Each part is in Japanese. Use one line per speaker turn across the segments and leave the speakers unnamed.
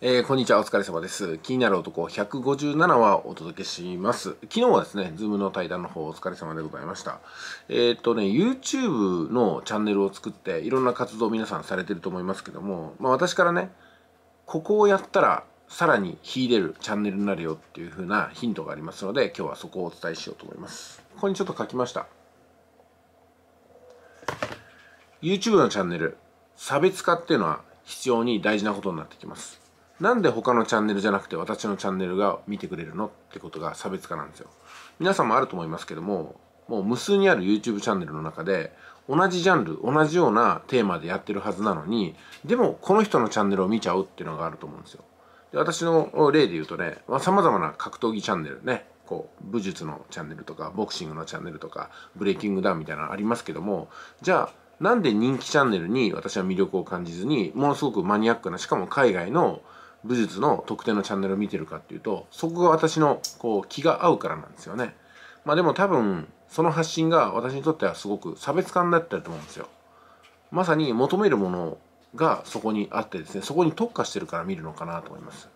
えー、こんにちは、お疲れ様です。気になる男157話お届けします。昨日はですね、ズームの対談の方お疲れ様でございました。えー、っとね、YouTube のチャンネルを作って、いろんな活動を皆さんされてると思いますけども、まあ私からね、ここをやったら、さらに秀でるチャンネルになるよっていう風なヒントがありますので、今日はそこをお伝えしようと思います。ここにちょっと書きました。YouTube のチャンネル、差別化っていうのは非常に大事なことになってきます。なんで他のチャンネルじゃなくて私のチャンネルが見てくれるのってことが差別化なんですよ。皆さんもあると思いますけども、もう無数にある YouTube チャンネルの中で、同じジャンル、同じようなテーマでやってるはずなのに、でもこの人のチャンネルを見ちゃうっていうのがあると思うんですよ。で私の例で言うとね、まあ、様々な格闘技チャンネルね、こう、武術のチャンネルとか、ボクシングのチャンネルとか、ブレイキングダウンみたいなのありますけども、じゃあ、なんで人気チャンネルに私は魅力を感じずに、ものすごくマニアックな、しかも海外の、武術の特定のチャンネルを見てるかっていうとそこが私のこう気が合うからなんですよねまあでも多分その発信が私にとってはすごく差別化になってると思うんですよまさに求めるものがそこにあってですねそこに特化してるから見るのかなと思います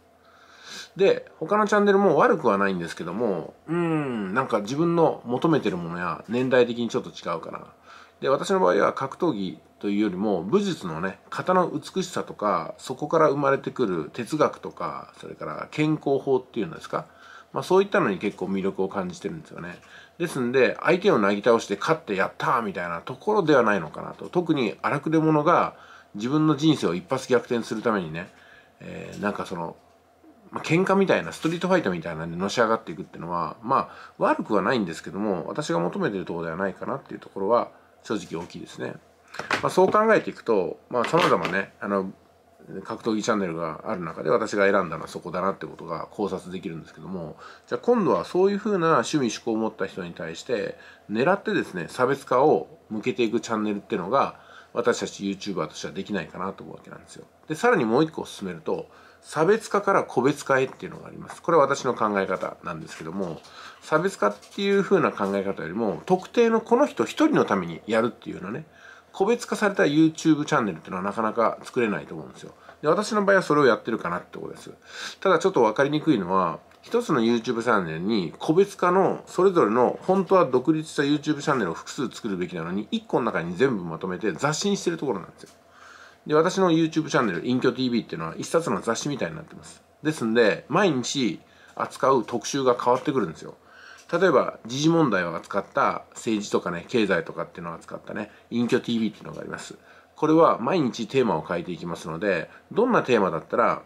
で他のチャンネルも悪くはないんですけどもうんなんか自分の求めてるものや年代的にちょっと違うかなで私の場合は格闘技というよりも武術のね型の美しさとかそこから生まれてくる哲学とかそれから健康法っていうんですか、まあ、そういったのに結構魅力を感じてるんですよねですんで相手をなぎ倒して勝ってやったみたいなところではないのかなと特に荒くれ者が自分の人生を一発逆転するためにね、えー、なんかそのまあ、喧嘩みたいな、ストリートファイトみたいなんでのし上がっていくっていうのは、まあ、悪くはないんですけども、私が求めてるところではないかなっていうところは、正直大きいですね。まあ、そう考えていくとさまざ、まねあの格闘技チャンネルがある中で私が選んだのはそこだなってことが考察できるんですけどもじゃあ今度はそういうふうな趣味趣向を持った人に対して狙ってですね差別化を向けていくチャンネルっていうのが私たち YouTuber としてはできないかなと思うわけなんですよ。でさらにもう一個進めると差別化から個別化へっていうのがあります。これは私の考え方なんですけども差別化っていう風な考え方よりも特定のこの人一人のためにやるっていうようなね個別化された YouTube チャンネルっていうのはなかなか作れないと思うんですよ。で私の場合はそれをやってるかなってことです。ただちょっと分かりにくいのは、一つの YouTube チャンネルに個別化のそれぞれの本当は独立した YouTube チャンネルを複数作るべきなのに一個の中に全部まとめて雑誌にしてるところなんですよ。で、私の YouTube チャンネル、隠居 TV っていうのは一冊の雑誌みたいになってます。ですんで、毎日扱う特集が変わってくるんですよ。例えば時事問題を扱った政治とかね経済とかっていうのを扱ったね隠居 TV っていうのがありますこれは毎日テーマを変えていきますのでどんなテーマだったら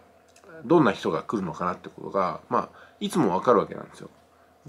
どんな人が来るのかなってことがまあいつもわかるわけなんですよ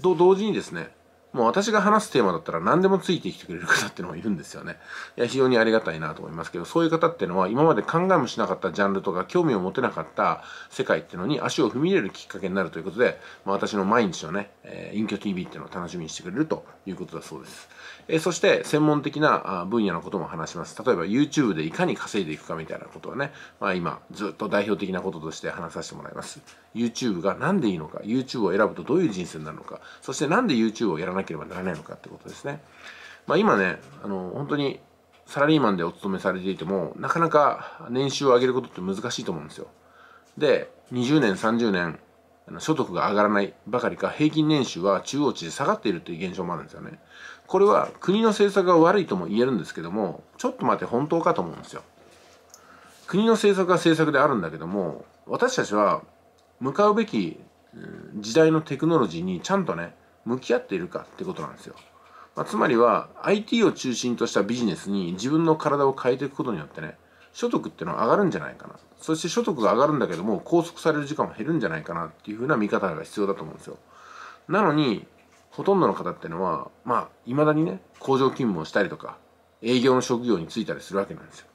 と同時にですねもう私が話すテーマだったら何でもついてきてくれる方っていうのもいるんですよね。いや、非常にありがたいなと思いますけど、そういう方っていうのは今まで考えもしなかったジャンルとか興味を持てなかった世界っていうのに足を踏み入れるきっかけになるということで、まあ、私の毎日のね、えー、隠居 TV っていうのを楽しみにしてくれるということだそうです。えー、そして、専門的な分野のことも話します。例えば YouTube でいかに稼いでいくかみたいなことはね、まあ今、ずっと代表的なこととして話させてもらいます。YouTube が何でいいのか、YouTube を選ぶとどういう人生になるのか、そしてなんで YouTube をやらないなければならないのかってことですね。まあ、今ねあの本当にサラリーマンでお勤めされていてもなかなか年収を上げることって難しいと思うんですよ。で20年30年所得が上がらないばかりか平均年収は中央値で下がっているという現象もあるんですよね。これは国の政策が悪いとも言えるんですけどもちょっと待って本当かと思うんですよ。国の政策は政策であるんだけども私たちは向かうべき時代のテクノロジーにちゃんとね向き合っているかってことなんですよ。まあ、つまりは IT を中心としたビジネスに自分の体を変えていくことによってね所得っていうのは上がるんじゃないかなそして所得が上がるんだけども拘束される時間も減るんじゃないかなっていうふうな見方が必要だと思うんですよなのにほとんどの方っていうのはまあいまだにね工場勤務をしたりとか営業の職業に就いたりするわけなんですよ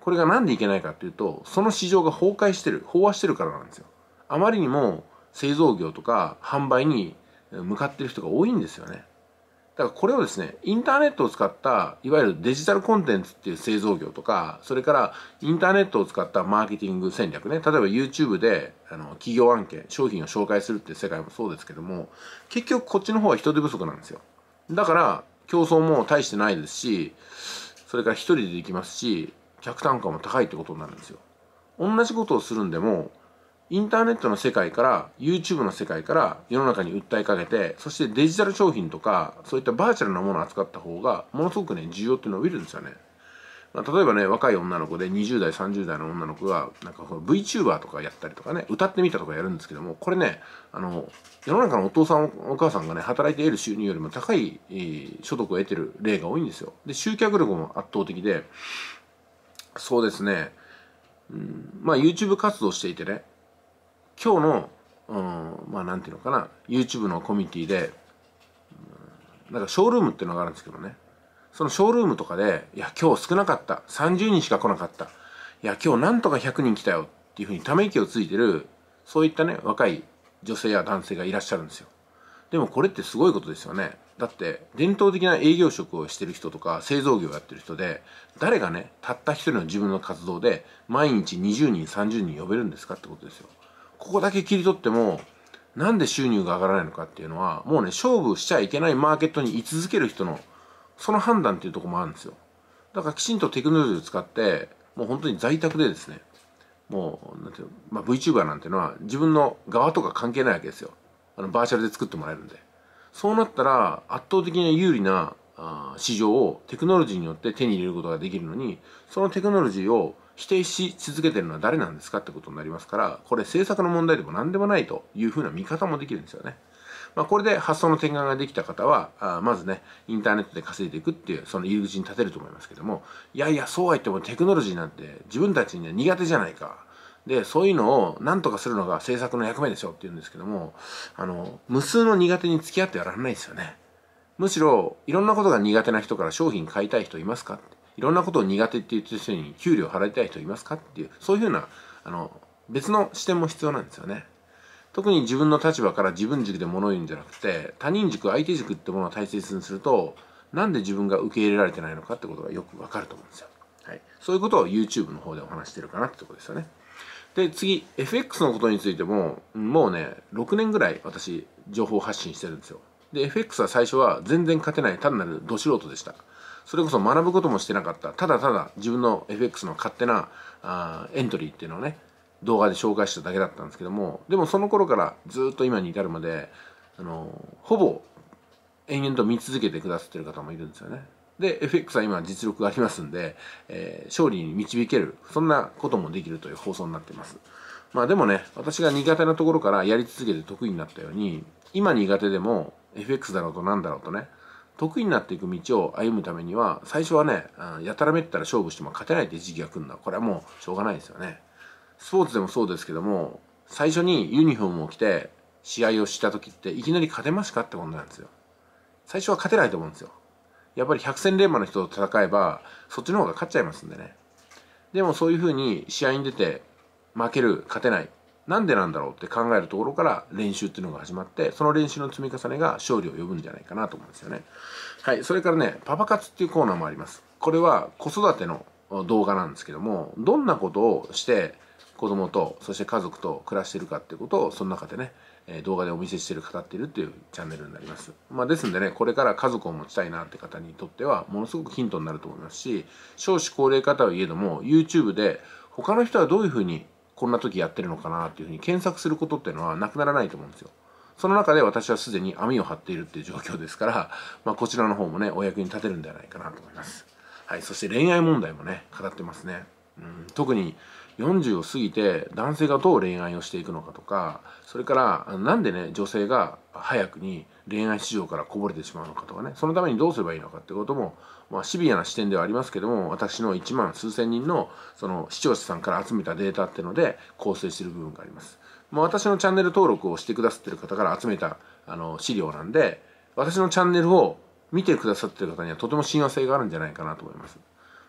これが何でいけないかっていうとその市場が崩壊してる飽和してるからなんですよあまりにも製造業とか販売に向かってる人が多いんですよね。だからこれをですね、インターネットを使った、いわゆるデジタルコンテンツっていう製造業とか、それからインターネットを使ったマーケティング戦略ね、例えば YouTube であの企業案件、商品を紹介するっていう世界もそうですけども、結局こっちの方は人手不足なんですよ。だから競争も大してないですし、それから一人でできますし、客単価も高いってことになるんですよ。同じことをするんでも、インターネットの世界から YouTube の世界から世の中に訴えかけてそしてデジタル商品とかそういったバーチャルなものを扱った方がものすごくね需要って伸びるんですよね、まあ、例えばね若い女の子で20代30代の女の子がなんかその VTuber とかやったりとかね歌ってみたとかやるんですけどもこれねあの世の中のお父さんお母さんがね働いている収入よりも高い、所得を得てる例が多いんですよで集客力も圧倒的でそうですねうん、まあ YouTube 活動していてね今日の、うん、まあなんていうのかな YouTube のコミュニティで、うん、なんかショールームっていうのがあるんですけどねそのショールームとかで「いや今日少なかった30人しか来なかったいや今日なんとか100人来たよ」っていうふうにため息をついてるそういったね若い女性や男性がいらっしゃるんですよでもこれってすごいことですよねだって伝統的な営業職をしてる人とか製造業をやってる人で誰がねたった一人の自分の活動で毎日20人30人呼べるんですかってことですよここだけ切り取っても、なんで収入が上がらないのかっていうのは、もうね、勝負しちゃいけないマーケットに居続ける人の、その判断っていうとこもあるんですよ。だからきちんとテクノロジーを使って、もう本当に在宅でですね、もう、なんていうの、まあ、VTuber なんていうのは自分の側とか関係ないわけですよ。あの、バーチャルで作ってもらえるんで。そうなったら、圧倒的に有利なあ市場をテクノロジーによって手に入れることができるのにそのテクノロジーを否定し続けてるのは誰なんですかってことになりますからこれ政策の問題でも何でもないというふうな見方もできるんですよね。まあ、これで発想の転換ができた方はあまずねインターネットで稼いでいくっていうその入り口に立てると思いますけどもいやいやそうは言ってもテクノロジーなんて自分たちには苦手じゃないかで、そういうのを何とかするのが政策の役目でしょって言うんですけども、あの、無数の苦手に付き合ってはらないですよね。むしろいろんなことが苦手な人から商品買いたい人いますかいろんなことを苦手って言ってる人に給料払いたい人いますかっていうそういうふうなあの別の視点も必要なんですよね。特に自分の立場から自分軸で物を言うんじゃなくて他人軸相手軸ってものを大切にするとなんで自分が受け入れられてないのかってことがよくわかると思うんですよ。はい、そういうことを YouTube の方でお話してるかなってとこですよね。で次 FX のことについてももうね6年ぐらい私情報発信してるんですよ。で FX は最初は全然勝てない単なるど素人でしたそれこそ学ぶこともしてなかったただただ自分の FX の勝手なあエントリーっていうのをね動画で紹介しただけだったんですけどもでもその頃からずっと今に至るまであのほぼ延々と見続けてくださってる方もいるんですよねで FX は今実力がありますんで、えー、勝利に導けるそんなこともできるという放送になってますまあでもね私が苦手なところからやり続けて得意になったように今苦手でも FX だろうと何だろうとね得意になっていく道を歩むためには最初はねやたらめったら勝負しても勝てないって時期が来るのはこれはもうしょうがないですよねスポーツでもそうですけども最初にユニフォームを着て試合をした時っていきなり勝てますかってことなんですよ最初は勝てないと思うんですよやっぱり百戦錬磨の人と戦えばそっちの方が勝っちゃいますんでねでもそういうふうに試合に出て負ける勝てないなんでなんだろうって考えるところから練習っていうのが始まってその練習の積み重ねが勝利を呼ぶんじゃないかなと思うんですよねはいそれからねパパ活っていうコーナーもありますこれは子育ての動画なんですけどもどんなことをして子供とそして家族と暮らしてるかっていうことをその中でね動画でお見せしてる方っているっていうチャンネルになります。まあ、ですんでね、これから家族を持ちたいなって方にとっては、ものすごくヒントになると思いますし、少子高齢化とはいえども、YouTube で他の人はどういうふうにこんな時やってるのかなっていうふうに検索することっていうのはなくならないと思うんですよ。その中で私はすでに網を張っているっていう状況ですから、まあ、こちらの方もね、お役に立てるんではないかなと思います。はい、そして恋愛問題もね、語ってますね。うん、特に40を過ぎて男性がどう恋愛をしていくのかとか、それからなんでね、女性が早くに恋愛市場からこぼれてしまうのかとかねそのためにどうすればいいのかってことも、まあ、シビアな視点ではありますけども私の1万数千人のその視聴者さんから集めたデータってので構成してる部分があります。まあ、私のチャンネル登録をしてくださってる方から集めたあの資料なんで私のチャンネルを見てくださってる方にはとても親和性があるんじゃないかなと思います。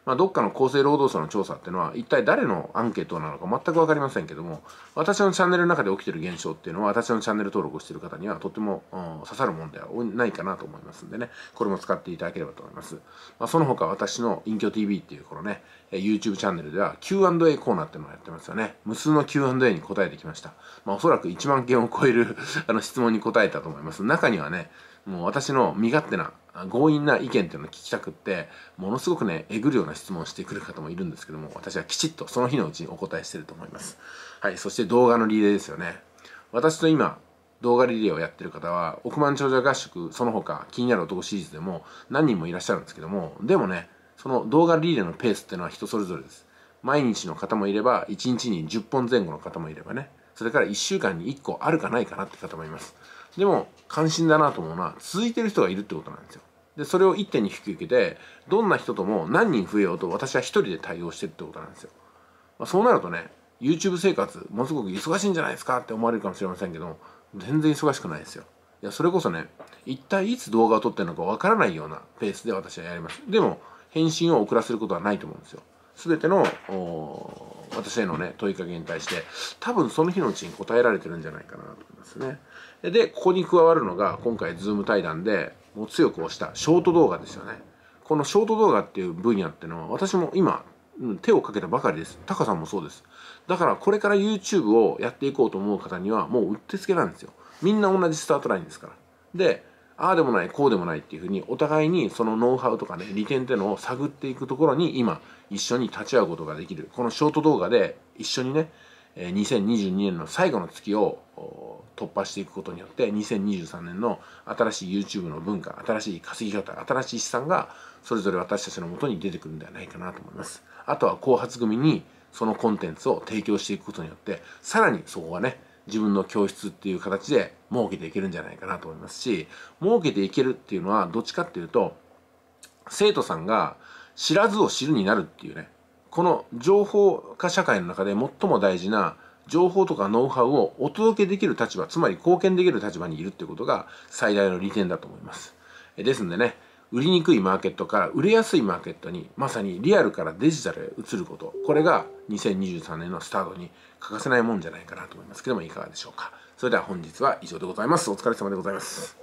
まあ、どっかの厚生労働省の調査っていうのは一体誰のアンケートなのか全く分かりませんけども私のチャンネルの中で起きてる現象っていうのは私のチャンネル登録をしてる方にはとても、うん、刺さるもんではないかなと思いますんでねこれも使っていただければと思います、まあ、その他私の隠居 TV っていうこのね YouTube チャンネルでは Q&A コーナーっていうのをやってますよね無数の Q&A に答えてきました、まあ、おそらく1万件を超えるあの質問に答えたと思います中にはねもう私の身勝手な強引な意見っていうのを聞きたくってものすごくねえぐるような質問してくる方もいるんですけども私はきちっとその日のうちにお答えしてると思いますはいそして動画のリレーですよね私と今動画リレーをやってる方は億万長者合宿その他気になる男シリーズでも何人もいらっしゃるんですけどもでもねその動画リレーのペースっていうのは人それぞれです毎日の方もいれば1日に10本前後の方もいればねそれから1週間に1個あるかないかなって方もいますでも関心だなと思うのは続いてる人がいるってことなんですよ。でそれを一点に引き受けてどんな人とも何人増えようと私は一人で対応してるってことなんですよ。まあ、そうなるとね YouTube 生活ものすごく忙しいんじゃないですかって思われるかもしれませんけど全然忙しくないですよ。いやそれこそね一体いつ動画を撮ってるのかわからないようなペースで私はやります。でも返信を遅らせることはないと思うんですよ。全ての私へのね問いかけに対して多分その日のうちに答えられてるんじゃないかなと思いますね。でここに加わるのが今回ズーム対談でもう強く押したショート動画ですよねこのショート動画っていう分野っていうのは私も今手をかけたばかりですタカさんもそうですだからこれから YouTube をやっていこうと思う方にはもううってつけなんですよみんな同じスタートラインですからでああでもないこうでもないっていうふうにお互いにそのノウハウとかね利点っていうのを探っていくところに今一緒に立ち会うことができるこのショート動画で一緒にね2022年の最後の月を突破していくことによって2023年の新しい YouTube の文化新しい稼ぎ方新しい資産がそれぞれ私たちのもとに出てくるんではないかなと思いますあとは後発組にそのコンテンツを提供していくことによってさらにそこはね自分の教室っていう形で儲けていけるんじゃないかなと思いますし儲けていけるっていうのはどっちかっていうと生徒さんが知らずを知るになるっていうねこの情報化社会の中で最も大事な情報とかノウハウをお届けできる立場つまり貢献できる立場にいるっていうことが最大の利点だと思いますですんでね売りにくいマーケットから売れやすいマーケットにまさにリアルからデジタルへ移ることこれが2023年のスタートに欠かせないもんじゃないかなと思いますけどもいかがでしょうかそれでは本日は以上でございますお疲れ様でございます